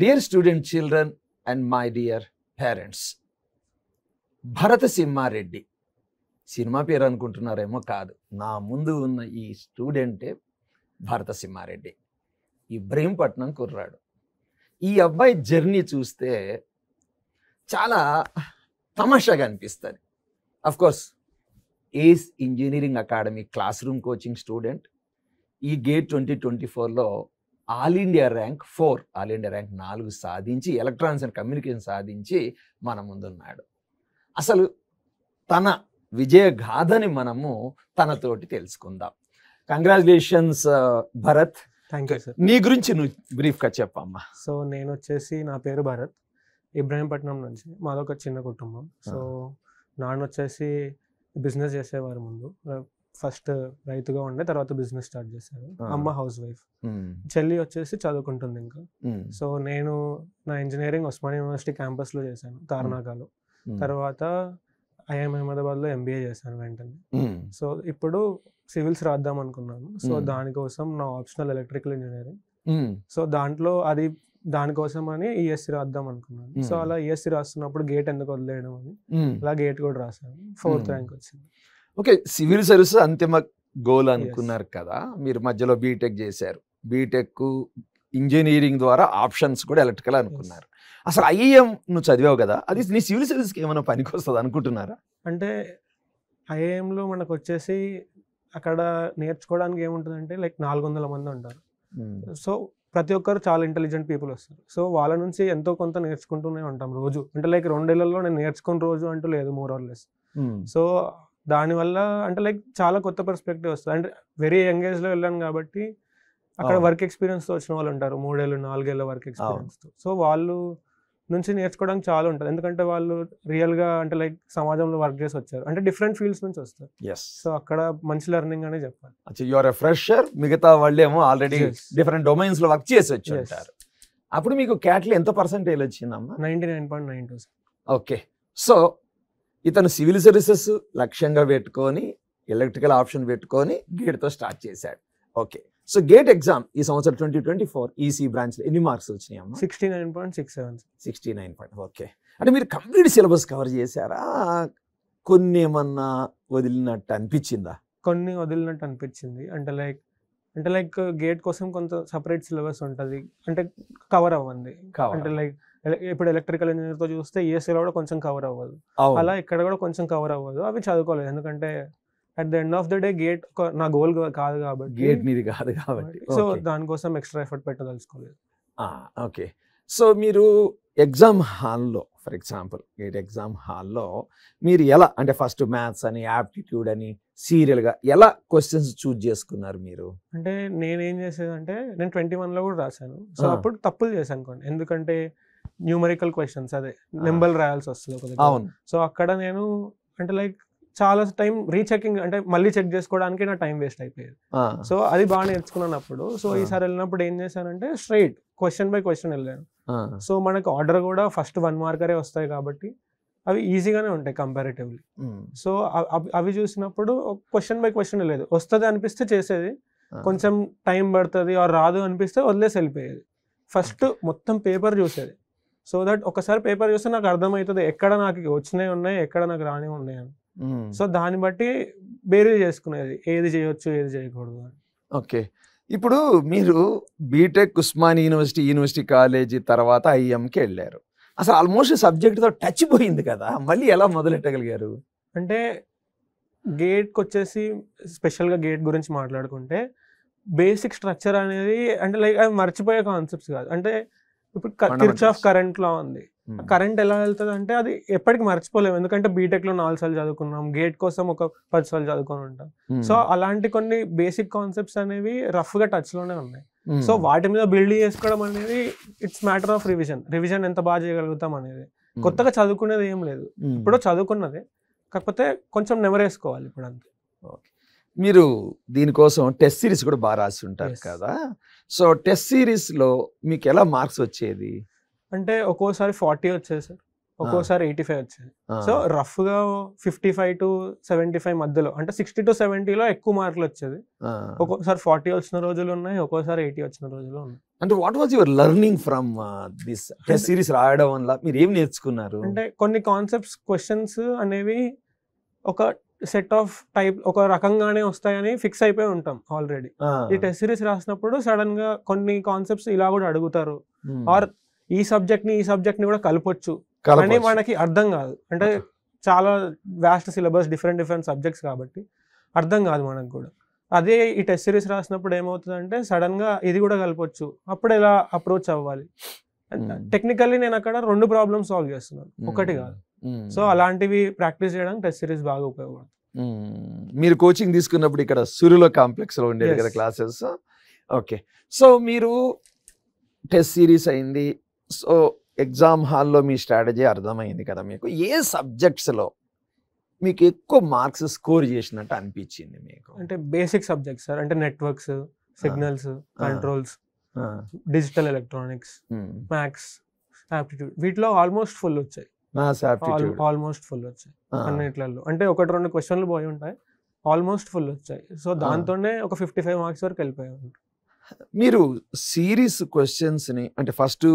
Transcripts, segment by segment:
Dear student children and my dear parents Bharat Simhareddy cinema పేరు అనుకుంటున్నారేమో కాదు నా ముందు ఉన్న ఈ స్టూడెంటే భరత సింహారెడ్డి ఇబ్రహీంపట్నం కుర్రాడు ఈ అబ్బాయి జర్నీ చూస్తే చాలా తమాషాగా అనిపిస్తుంది course ACE engineering academy class room coaching student ఈ గేట్ ట్వంటీ ట్వంటీ ఫోర్లో all India rank four all India rank నాలుగు సాధించి ఎలక్ట్రానిక్స్ అండ్ కమ్యూనికేషన్ సాధించి మన ముందున్నాడు అసలు తన విజయ గాథని మనము తనతోటి తెలుసుకుందాం congratulations uh, Bharat thank you sir నీ గురించి నువ్వు బ్రీఫ్గా చెప్పమ్మా సో నేను వచ్చేసి నా పేరు భరత్ ఇబ్రాహీంపట్నం నుంచి మాదొక చిన్న కుటుంబం సో నాన్న వచ్చేసి బిజినెస్ చేసేవారు ముందు ఫస్ట్ రైతుగా ఉండే తర్వాత బిజినెస్ స్టార్ట్ చేశారు అమ్మ హౌస్ వైఫ్ చెల్లి వచ్చేసి చదువుకుంటుంది ఇంకా సో నేను నా ఇంజనీరింగ్ ఉస్మాని యూనివర్సిటీ క్యాంపస్ లో చేశాను తార్నాకాలో తర్వాత ఐఎం అహ్మదాబాద్ లో ఎంబీఏ చేశాను వెంటనే సో ఇప్పుడు సివిల్స్ రాద్దాం అనుకున్నాను సో దానికోసం నా ఆప్షనల్ ఎలక్ట్రికల్ ఇంజనీరింగ్ సో దాంట్లో అది దానికోసం అని ఈఎస్సి రాద్దాం అనుకున్నాను సో అలా ఈఎస్సి రాస్తున్నప్పుడు గేట్ ఎందుకు వదిలేయడం అని అలా గేట్ కూడా రాశాను ఫోర్త్ ర్యాంక్ వచ్చింది ఓకే సివిల్ సర్వీస్ అంతిమ గోల్ అనుకున్నారు కదా మీరు మధ్యలో బీటెక్ చేశారు బీటెక్ ఇంజనీరింగ్ ద్వారా ఆప్షన్స్ కూడా ఎలక్ట్రికల్ అనుకున్నారు అసలు ఐఏఎం నువ్వు చదివావు కదా అది నీ సివిల్ సర్వీస్కి ఏమైనా పనికి వస్తుంది అనుకుంటున్నారా అంటే ఐఏఎంలో మనకు వచ్చేసి అక్కడ నేర్చుకోవడానికి ఏముంటుందంటే లైక్ నాలుగు వందల మంది ఉంటారు సో ప్రతి ఒక్కరు చాలా ఇంటెలిజెంట్ పీపుల్ వస్తారు సో వాళ్ళ నుంచి ఎంతో కొంత నేర్చుకుంటూనే ఉంటాం రోజు అంటే లైక్ రెండేళ్లలో నేను నేర్చుకుని రోజు అంటూ లేదు మోర్ ఆర్ లెస్ సో దానివల్ల అంటే లైక్ చాలా కొత్త పర్స్పెక్టివ్ వస్తుంది అంటే వెరీ యంగ్ ఏజ్లో వెళ్ళాను కాబట్టి అక్కడ వర్క్ ఎక్స్పీరియన్స్తో వచ్చిన వాళ్ళు ఉంటారు మూడేళ్ళు నాలుగేళ్ళ వర్క్ ఎక్స్పీరియన్స్తో సో వాళ్ళు నుంచి నేర్చుకోవడానికి చాలా ఉంటుంది ఎందుకంటే వాళ్ళు రియల్గా అంటే లైక్ సమాజంలో వర్క్ చేసి వచ్చారు అంటే డిఫరెంట్ ఫీల్డ్స్ నుంచి వస్తారు సో అక్కడ మంచి లెర్నింగ్ అనే చెప్పాలి అచ్చా ఎ ఫ్రెషర్ మిగతా వాళ్ళు ఏమో ఆల్రెడీ డిఫరెంట్ డొమైన్స్ లో వర్క్ చేసి వచ్చారు అప్పుడు మీకు క్యాట్లు ఎంత పర్సెంటేజ్ వచ్చిందమ్మా ninety nine point nine two okay so ఇతను సివిల్ సర్వీసెస్ లక్ష్యంగా పెట్టుకొని ఎలక్ట్రికల్ ఆప్షన్ పెట్టుకొని గేట్తో స్టార్ట్ చేశాడు ఓకే సో గేట్ ఎగ్జామ్ ఈ సంవత్సరం twenty twenty four EC e బ్రాంచ్లో ఎన్ని మార్క్స్ వచ్చినాయి అమ్మా sixty nine point six seven sixty nine point okay అంటే మీరు కంప్లీట్ సిలబస్ కవర్ చేశారా కొన్ని ఏమన్నా వదిలినట్టు అనిపించిందా కొన్ని వదిలినట్టు అనిపించింది అంటే లైక్ అంటే లైక్ గేట్ కోసం కొంత సపరేట్ సిలబస్ ఉంటుంది అంటే కవర్ అవ్వండి అంటే లైక్ ఇప్పుడు ఎలక్ట్రికల్ ఇంజనీర్తో చూస్తే ఏసీలో e కూడా కొంచెం కవర్ అవ్వదు అలా ఇక్కడ కూడా కొంచెం కవర్ అవ్వదు అవి చదువుకోలేదు ఎందుకంటే at the end of the day gate నా గోల్ కాదు కాబట్టి గేట్ మీది కాదు కాబట్టి సో దానికోసం ఎక్స్ట్రా ఎఫర్ట్ పెట్టదలుచుకోలేదు ఓకే సో మీరు ఎగ్జామ్ హాల్లో ఫర్ ఎగ్జాంపుల్ గేట్ ఎగ్జామ్ హాల్లో మీరు ఎలా అంటే ఫస్ట్ మ్యాథ్స్ అని యాప్టిట్యూడ్ అని సీరియల్గా ఎలా క్వశ్చన్స్ చూజ్ చేసుకున్నారు మీరు అంటే నేనేం చేసేదంటే నేను ట్వంటీ వన్లో కూడా రాశాను సో అప్పుడు తప్పులు చేశాను ఎందుకంటే న్యూమరికల్ క్వశ్చన్స్ అదే నెంబర్ రాయాల్సి వస్తుంది సో అక్కడ నేను అంటే లైక్ చాలా టైం రీచెకింగ్ అంటే మళ్ళీ చెక్ చేసుకోవడానికి నా టైం వేస్ట్ అయిపోయేది సో అది బాగా నేర్చుకున్నాను అప్పుడు సో ఈసారి వెళ్ళినప్పుడు ఏం చేశానంటే స్ట్రైట్ క్వశ్చన్ బై క్వశ్చన్ వెళ్ళాను సో మనకు ఆర్డర్ కూడా ఫస్ట్ వన్ మార్కరే వస్తాయి కాబట్టి అవి ఈజీగానే ఉంటాయి కంపారిటివ్లీ సో అవి చూసినప్పుడు క్వశ్చన్ బై క్వశ్చన్ వెళ్ళేది వస్తుంది అనిపిస్తే చేసేది కొంచెం టైం పడుతుంది ఆర్ రాదు అనిపిస్తే వదిలేసి వెళ్ళిపోయేది ఫస్ట్ మొత్తం పేపర్ చూసేది సో దట్ ఒకసారి పేపర్ చూస్తే నాకు అర్థమవుతుంది ఎక్కడ నాకు వచ్చినాయి ఉన్నాయి ఎక్కడ నాకు రాని ఉన్నాయి అని సో దాన్ని బట్టి బేరీ చేసుకునేది ఏది చేయొచ్చు ఏది చేయకూడదు అని ఓకే ఇప్పుడు మీరు BTech Osman university university college తర్వాత ఐఎంకి వెళ్ళారు అసలు ఆల్మోస్ట్ సబ్జెక్ట్తో టచ్ పోయింది కదా మళ్ళీ ఎలా మొదలెట్టగలిగారు అంటే గేట్కి వచ్చేసి స్పెషల్గా గేట్ గురించి మాట్లాడుకుంటే బేసిక్ స్ట్రక్చర్ అనేది అంటే లైక్ అవి మర్చిపోయే కాన్సెప్ట్స్ కాదు అంటే ఇప్పుడు కిర్చ్ ఆఫ్ కరెంట్ లా ఉంది కరెంట్ hmm. ఎలా వెళ్తుంది అంటే అది ఎప్పటికి మర్చిపోలేము ఎందుకంటే బీటెక్ లో నాలుగు సార్లు చదువుకున్నాం గేట్ కోసం ఒక పది సార్లు చదువుకొని ఉంటాం hmm. సో అలాంటి కొన్ని బేసిక్ కాన్సెప్ట్స్ అనేవి రఫ్ గా టచ్ లోనే ఉన్నాయి hmm. సో వాటి మీద బిల్డ్ చేసుకోవడం అనేది it's matter of revision revision ఎంత బాగా చేయగలుగుతాం అనేది కొత్తగా చదువుకునేది ఏం లేదు ఇప్పుడు చదువుకున్నదే కాకపోతే కొంచెం నెమరేసుకోవాలి ఇప్పుడు అంతే మీరు దీనికోసం టెస్ట్ సిరీస్ కూడా బాగా రాసి ఉంటారు కదా సో టెస్ట్ సిరీస్లో మీకు ఎలా మార్క్స్ వచ్చేది అంటే ఒక్కోసారి ఫార్టీ వచ్చేది సార్ ఒక్కోసారి ఎయిటీ ఫైవ్ వచ్చేది సో రఫ్గా fifty five to seventy five మధ్యలో అంటే సిక్స్టీ టు సెవెంటీలో ఎక్కువ మార్కులు వచ్చేది ఒక్కోసారి ఫార్టీ వచ్చిన రోజులు ఉన్నాయి ఒక్కోసారి ఎయిటీ వచ్చిన రోజులు ఉన్నాయి అంటే what was your learning from this test series రాయడం వల్ల మీరు ఏం నేర్చుకున్నారు అంటే కొన్ని కాన్సెప్ట్స్ క్వశ్చన్స్ అనేవి ఒక సెట్ ఆఫ్ టైప్ ఒక రకంగానే వస్తాయని ఫిక్స్ అయిపోయి ఉంటాం ఆల్రెడీ ఈ టెస్ట్ సిరీస్ రాసినప్పుడు సడన్ గా కొన్ని కాన్సెప్ట్స్ ఇలా కూడా అడుగుతారు ఆర్ hmm. ఈ సబ్జెక్ట్ ని ఈ సబ్జెక్ట్ ని కూడా కలపొచ్చు కానీ మనకి అర్థం కాదు అంటే చాలా vast syllabus different different subjects కాబట్టి అర్థం కాదు మనకు కూడా అదే ఈ టెస్ట్ సిరీస్ రాసినప్పుడు ఏమవుతుందంటే సడన్ గా ఇది కూడా కలపొచ్చు అప్పుడు ఎలా అప్రోచ్ అవ్వాలి టెక్నికల్లీ hmm. నేను అక్కడ రెండు ప్రాబ్లమ్స్ సాల్వ్ చేస్తున్నాను hmm. ఒకటి కాదు సో అలాంటివి ప్రాక్టీస్ చేయడానికి టెస్ట్ సిరీస్ బాగా ఉపయోగపడుతుంది మీరు కోచింగ్ తీసుకున్నప్పుడు ఇక్కడ సురుల కాంప్లెక్స్ లో ఉండేది కదా క్లాసెస్ ఓకే సో మీరు టెస్ట్ సిరీస్ అయింది సో ఎగ్జామ్ హాల్లో మీ స్ట్రాటజీ అర్థమైంది కదా మీకు ఏ సబ్జెక్ట్స్లో మీకు ఎక్కువ మార్క్స్ స్కోర్ చేసినట్టు అనిపించింది మీకు అంటే బేసిక్ సబ్జెక్ట్స్ సార్ అంటే networks signals controls digital electronics maths aptitude వీటిలో ఆల్మోస్ట్ ఫుల్ వచ్చాయి ఆల్మోస్ట్ ఫుల్ వచ్చాయి అన్నిట్లలో అంటే ఒకటి రెండు క్వశ్చన్లు పోయి ఉంటాయి ఆల్మోస్ట్ ఫుల్ వచ్చాయి సో దాంతోనే ఒక ఫిఫ్టీ ఫైవ్ మార్క్స్ వరకు వెళ్ళిపోయాయి మీరు సీరీస్ క్వశ్చన్స్ని అంటే ఫస్ట్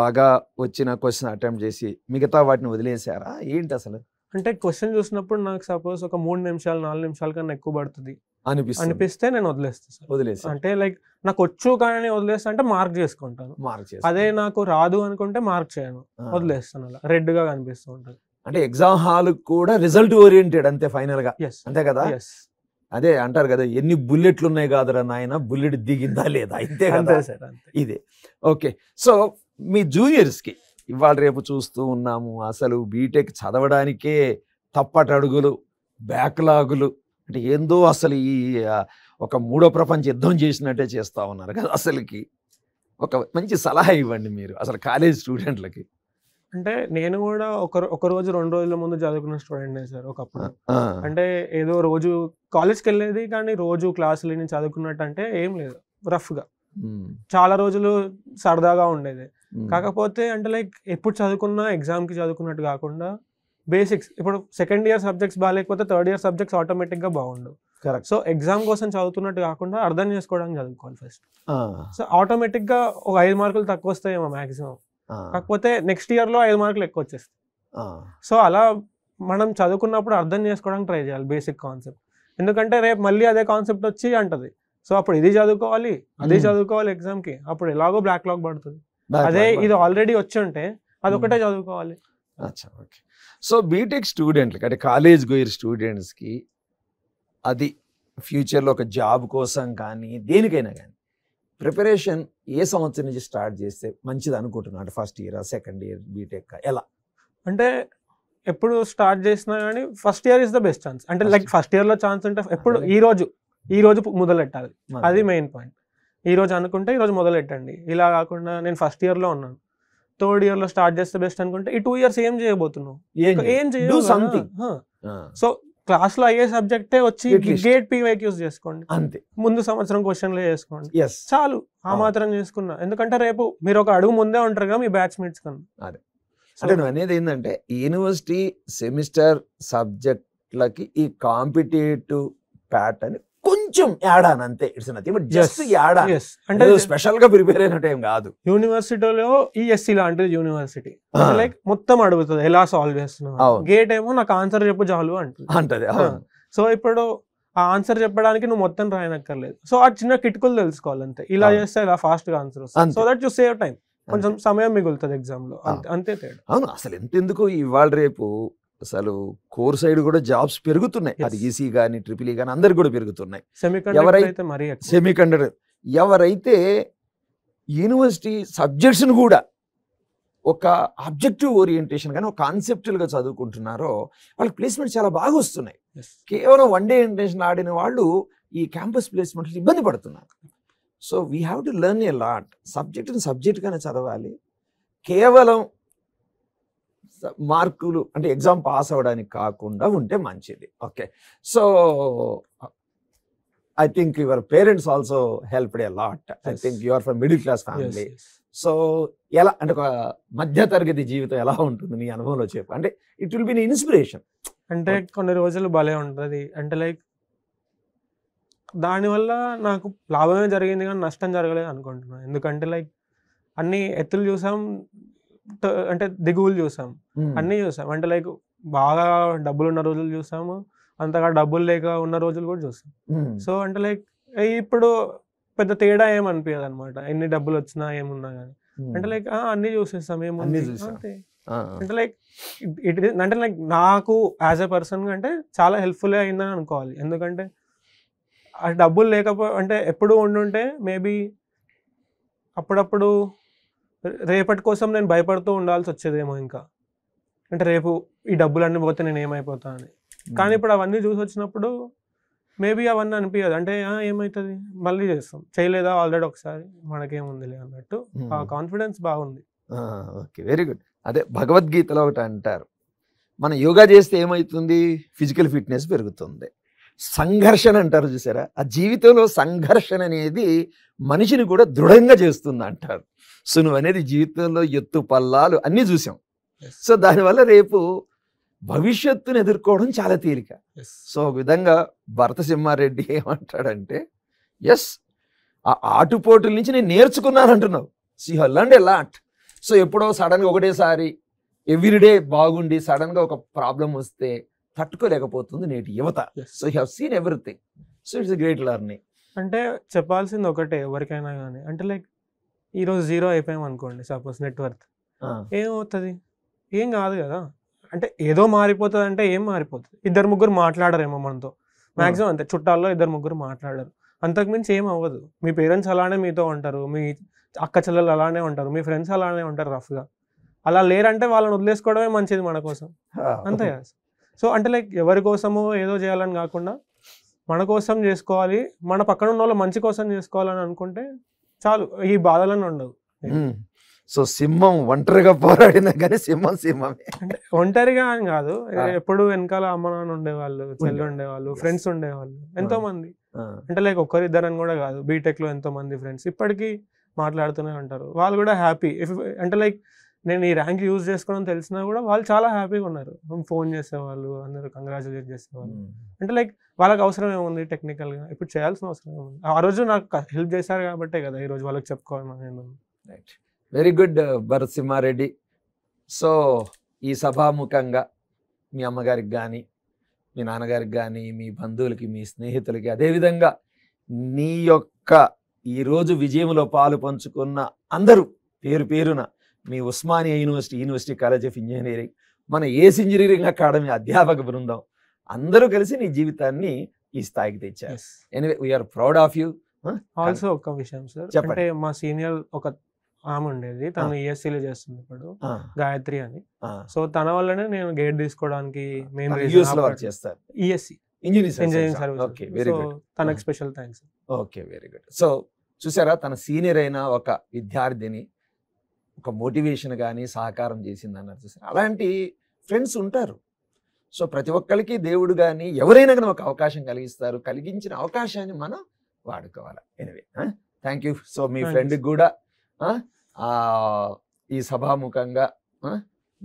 బాగా వచ్చిన క్వశ్చన్ అటెంప్ట్ చేసి మిగతా వాటిని వదిలేసారా ఏంటి అసలు అంటే క్వశ్చన్ చూసినప్పుడు నాకు సపోజ్ ఒక మూడు నిమిషాలు నాలుగు నిమిషాల కన్నా ఎక్కువ పడుతుంది అనిపిస్తే నేను వదిలేస్తాను వదిలేస్తాను అంటే లైక్ నాకు వచ్చు కానీ వదిలేస్తా అంటే మార్క్ చేసుకుంటాను మార్క్ చేసి అదే నాకు రాదు అనుకుంటే మార్క్ చేయను వదిలేస్తాను అలా రెడ్ గా కనిపిస్తూ ఉంటుంది అంటే ఎగ్జామ్ హాల్ కూడా రిజల్ట్ ఓరియంటెడ్ అంతే ఫైనల్ గా అంతే కదా అదే అంటారు కదా ఎన్ని బుల్లెట్లు ఉన్నాయి కాదురా నాయన బుల్లెట్ దిగిందా లేదా ఇంతే కదా ఇదే ఓకే సో మీ జూనియర్స్ కి ఇవాళ రేపు చూస్తూ ఉన్నాము అసలు బీటెక్ చదవడానికే తప్పటడుగులు బ్యాక్లాగులు అంటే ఏందో అసలు ఈ ఒక మూడో ప్రపంచ యుద్ధం చేసినట్టే చేస్తూ ఉన్నారు కదా అసలుకి ఒక మంచి సలహా ఇవ్వండి మీరు అసలు కాలేజ్ స్టూడెంట్లకి అంటే నేను కూడా ఒక ఒక రోజు రెండు రోజుల ముందు చదువుకున్న స్టూడెంట్ సార్ ఒకప్పుడు అంటే ఏదో రోజు కాలేజ్కి వెళ్ళేది కానీ రోజు క్లాసులు నేను చదువుకున్నట్టు అంటే ఏం లేదు రఫ్గా చాలా రోజులు సరదాగా ఉండేది Hmm. కాకపోతే అంటే లైక్ ఎప్పుడు చదువుకున్నా ఎగ్జామ్కి చదువుకున్నట్టు కాకుండా బేసిక్స్ ఇప్పుడు సెకండ్ ఇయర్ సబ్జెక్ట్స్ బాగాలేకపోతే థర్డ్ ఇయర్ సబ్జెక్ట్స్ ఆటోమేటిక్గా బాగుండు కరెక్ట్ సో ఎగ్జామ్ కోసం చదువుతున్నట్టు కాకుండా అర్థం చేసుకోవడానికి చదువుకోవాలి ఫస్ట్ సో ఆటోమేటిక్గా ఒక ఐదు మార్కులు తక్కువ వస్తాయేమో మాక్సిమం కాకపోతే నెక్స్ట్ ఇయర్లో ఐదు మార్కులు ఎక్కువ వచ్చేస్తాయి సో అలా మనం చదువుకున్నప్పుడు అర్థం చేసుకోవడానికి ట్రై చేయాలి బేసిక్ కాన్సెప్ట్ ఎందుకంటే రేపు మళ్ళీ అదే కాన్సెప్ట్ వచ్చి అంటది సో అప్పుడు ఇది చదువుకోవాలి అది hmm. చదువుకోవాలి ఎగ్జామ్కి అప్పుడు ఎలాగో బ్లాక్ లాక్ పడుతుంది అదే ఇది ఆల్రెడీ వచ్చి ఉంటే అది ఒకటే hmm. చదువుకోవాలి అచ్చా ఓకే సో బీటెక్ స్టూడెంట్లకి అంటే కాలేజ్ స్టూడెంట్స్ స్టూడెంట్స్కి అది ఫ్యూచర్లో ఒక జాబ్ కోసం కానీ దేనికైనా కానీ ప్రిపరేషన్ ఏ సంవత్సరం నుంచి స్టార్ట్ చేస్తే మంచిది అనుకుంటున్నాడు first year second year BTech ఎలా అంటే ఎప్పుడు స్టార్ట్ చేసినా కానీ first year is the best chance అంటే లైక్ ఫస్ట్ ఇయర్లో ఛాన్స్ ఉంటే ఎప్పుడు ఈ రోజు ఈ రోజు మొదలెట్టాలి అది మెయిన్ పాయింట్ ఈరోజు అనుకుంటే ఈరోజు మొదలెట్టండి ఇలా కాకుండా నేను ఫస్ట్ ఇయర్లో ఉన్నాను థర్డ్ ఇయర్లో స్టార్ట్ చేస్తే బెస్ట్ అనుకుంటే ఈ టూ ఇయర్స్ ఏం చేయబోతున్నావు ఏం చేయదు సంథింగ్ సో క్లాస్ లో అయ్యే సబ్జెక్టే వచ్చి గేట్ యూస్ చేసుకోండి అంతే ముందు సంవత్సరం క్వశ్చన్లే చేసుకోండి చాలు ఆ మాత్రం చేసుకున్నా ఎందుకంటే రేపు మీరు ఒక అడుగు ముందే ఉంటారు కదా మీ బ్యాచ్మేట్స్ కన్నా అదే అంటే నువ్వు అనేది ఏంటంటే యూనివర్సిటీ సెమిస్టర్ సబ్జెక్ట్లకి ఈ కాంపిటేటివ్ ప్యాటర్న్ కొంచెం యాడాన్ అంతే it's nothing but just add on అంటే స్పెషల్ గా ప్రిపేర్ అయిన టైం కాదు యూనివర్సిటీలో ఈఎస్సి e లాంటిది యూనివర్సిటీ లైక్ మొత్తం అడుగుతుంది ఎలా సాల్వ్ చేస్తున్నావు గేట్ ఏమో నాకు ఆన్సర్ చెప్పు చాలు అంటుంది అంటది సో ఇప్పుడు ఆ ఆన్సర్ చెప్పడానికి నువ్వు మొత్తం రాయనక్కర్లేదు సో ఆ చిన్న కిటుకులు తెలుసుకోవాలి అంతే ఇలా చేస్తే ఇలా ఫాస్ట్ గా ఆన్సర్ వస్తుంది so that you save time కొంచెం సమయం మిగులుతుంది ఎగ్జామ్ లో అంతే తేడా అవును అసలు ఎంతెందుకు ఇవాళ రేపు అసలు కోర్ సైడ్ కూడా జాబ్స్ పెరుగుతున్నాయి అది ఈసీ కానీ ట్రిపుల్ ఈ కానీ అందరికి కూడా పెరుగుతున్నాయి ఎవరైతే సెమీ కండక్టర్ ఎవరైతే యూనివర్సిటీ సబ్జెక్ట్స్ కూడా ఒక ఆబ్జెక్టివ్ ఓరియంటేషన్ కానీ ఒక గా చదువుకుంటున్నారో వాళ్ళకి ప్లేస్మెంట్ చాలా బాగా వస్తున్నాయి కేవలం వన్ డే ఇంటర్నేషనల్ ఆడిన వాళ్ళు ఈ క్యాంపస్ ప్లేస్మెంట్ ఇబ్బంది పడుతున్నారు so we have to learn a lot సబ్జెక్ట్ని సబ్జెక్ట్గానే చదవాలి కేవలం మార్కులు అంటే ఎగ్జామ్ పాస్ అవ్వడానికి కాకుండా ఉంటే మంచిది okay so I think your parents also help a lot I think your from middle class family so ఎలా అంటే ఒక మధ్య తరగతి జీవితం ఎలా ఉంటుంది మీ అనుభవంలో చెప్పు అంటే ఇట్ విల్ బి నీ ఇన్స్పిరేషన్ అంటే కొన్ని రోజులు భలే ఉంటుంది అంటే లైక్ దానివల్ల నాకు లాభమే జరిగింది కానీ నష్టం జరగలేదు అనుకుంటున్నాను ఎందుకంటే లైక్ అన్ని ఎత్తులు చూసాం అంటే దిగువులు చూసాం అన్నీ చూసాం అంటే లైక్ బాగా డబ్బులు ఉన్న రోజులు చూసాము అంతగా డబ్బులు లేక ఉన్న రోజులు కూడా చూసాం సో అంటే లైక్ ఇప్పుడు పెద్ద తేడా ఏమనిపించదు అనమాట ఎన్ని డబ్బులు వచ్చినా ఏమున్నా కానీ అంటే లైక్ అన్ని చూసేస్తాం ఏముంది అంటే లైక్ ఇట్ అంటే లైక్ నాకు యాజ్ ఎ పర్సన్ అంటే చాలా హెల్ప్ఫుల్ అయిందని అనుకోవాలి ఎందుకంటే ఆ డబ్బులు లేకపో అంటే ఎప్పుడు ఉండుంటే మేబీ అప్పుడప్పుడు రేపటి కోసం నేను భయపడుతూ ఉండాల్సి వచ్చేదేమో ఇంకా అంటే రేపు ఈ డబ్బులన్నీ పోతే నేను ఏమైపోతా అని కానీ hmm. ఇప్పుడు అవన్నీ చూసి వచ్చినప్పుడు మేబీ అవన్నీ అనిపించదు అంటే ఏమవుతుంది మళ్ళీ చేస్తాం చేయలేదా ఆల్రెడీ ఒకసారి మనకేముందిలే అన్నట్టు hmm. ఆ కాన్ఫిడెన్స్ బాగుంది ఓకే వెరీ గుడ్ అదే భగవద్గీతలో ఒకటి అంటారు మన యోగా చేస్తే ఏమవుతుంది ఫిజికల్ ఫిట్నెస్ పెరుగుతుంది సంఘర్షణ అంటారు చూసారా ఆ జీవితంలో సంఘర్షణ అనేది మనిషిని కూడా దృఢంగా చేస్తుంది అంటారు సో నువ్వు అనేది జీవితంలో ఎత్తు పల్లాలు అన్నీ చూసాం సో దానివల్ల రేపు భవిష్యత్తును ఎదుర్కోవడం చాలా తేలిక సో ఒక విధంగా భరతసింహారెడ్డి ఏమంటాడంటే ఎస్ ఆ ఆటుపోటుల నుంచి నేను నేర్చుకున్నాను అంటున్నావు సీ హర్లండ్ ఏ లాట్ సో ఎప్పుడో సడన్గా ఒకటేసారి ఎవ్రీడే బాగుండి సడన్గా ఒక ప్రాబ్లం వస్తే తట్టుకోలేకపోతుంది నేటి యువత సో యూ హీన్ everything so it's great learning అంటే చెప్పాల్సింది ఒకటే ఎవరికైనా కానీ అంటే లైక్ ఈరోజు జీరో అయిపోయాం అనుకోండి సపోజ్ నెట్వర్క్ ఏమవుతుంది ఏం కాదు కదా అంటే ఏదో మారిపోతుంది అంటే ఏం మారిపోతుంది ఇద్దరు ముగ్గురు మాట్లాడరేమో మనతో మాక్సిమం అంతే చుట్టాల్లో ఇద్దరు ముగ్గురు మాట్లాడరు అంతకుమించి ఏం అవ్వదు మీ పేరెంట్స్ అలానే మీతో ఉంటారు మీ అక్క చెల్లెలు అలానే ఉంటారు మీ ఫ్రెండ్స్ అలానే ఉంటారు రఫ్గా అలా లేరంటే వాళ్ళని వదిలేసుకోవడమే మంచిది మన కోసం అంతే కదా సో అంటే లైక్ ఎవరి కోసము ఏదో చేయాలని కాకుండా మన కోసం చేసుకోవాలి మన పక్కన ఉన్న వాళ్ళు మంచి కోసం చేసుకోవాలని అనుకుంటే చాలు ఈ బాధలను ఉండవు సో సింహం ఒంటరిగా పోరాడినా కానీ సింహం సింహమే అంటే ఒంటరిగా అని కాదు ఎప్పుడు వెనకాల అమ్మ నాన్న ఉండేవాళ్ళు చెల్లి ఉండేవాళ్ళు ఫ్రెండ్స్ ఉండేవాళ్ళు ఎంతో మంది అంటే లైక్ ఒక్కరిద్దరని కూడా కాదు బీటెక్ లో ఎంతో మంది ఫ్రెండ్స్ ఇప్పటికీ మాట్లాడుతూనే ఉంటారు వాళ్ళు కూడా హ్యాపీ ఇఫ్ అంటే లైక్ నేను ఈ ర్యాంక్ యూజ్ చేసుకోవడం తెలిసినా కూడా వాళ్ళు చాలా హ్యాపీగా ఉన్నారు ఫోన్ చేసేవాళ్ళు అందరూ కంగ్రాచులేట్ చేసేవాళ్ళు hmm. అంటే లైక్ వాళ్ళకి అవసరం ఏముంది టెక్నికల్గా ఇప్పుడు చేయాల్సిన అవసరం ఏముంది ఆ రోజు నాకు హెల్ప్ చేశారు కాబట్టే కదా ఈరోజు వాళ్ళకి చెప్పుకోవాలి నేను right very good uh, Bharat Simhareddy so ఈ సభాముఖంగా మీ అమ్మగారికి కానీ మీ నాన్నగారికి కానీ మీ బంధువులకి మీ స్నేహితులకి అదేవిధంగా నీ యొక్క ఈరోజు విజయంలో పాలు పంచుకున్న అందరూ పేరు పేరున మీ Osmania university university college of engineering మన ఏస్ ఇంజనీరింగ్ అకాడమీ అధ్యాపక బృందం అందరూ కలిసి నీ జీవితాన్ని ఈ స్థాయికి తెచ్చారు anyway we are proud of you also ఒక విషయం సార్ అంటే మా సీనియర్ ఒక ఆమె ఉండేది తను ఈఎస్సీలో e చేస్తుంది ఇప్పుడు గాయత్రి అని సో తన వల్లనే నేను గేట్ తీసుకోవడానికి మెయిన్ చేస్తారు ESE engineering engineering service okay very good తనకి special thanks okay very good so చూసారా తన సీనియర్ అయిన ఒక విద్యార్థిని ఒక మోటివేషన్ కానీ సహకారం చేసింది అన్నారు చూసారు అలాంటి ఫ్రెండ్స్ ఉంటారు సో ప్రతి ఒక్కరికి దేవుడు కానీ ఎవరైనా కానీ ఒక అవకాశం కలిగిస్తారు కలిగించిన అవకాశాన్ని మనం వాడుకోవాలి ఎనివే థ్యాంక్ యూ సో మీ ఫ్రెండ్కి కూడా ఈ సభాముఖంగా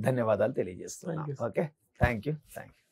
ధన్యవాదాలు తెలియజేస్తున్నాను okay thank you thank you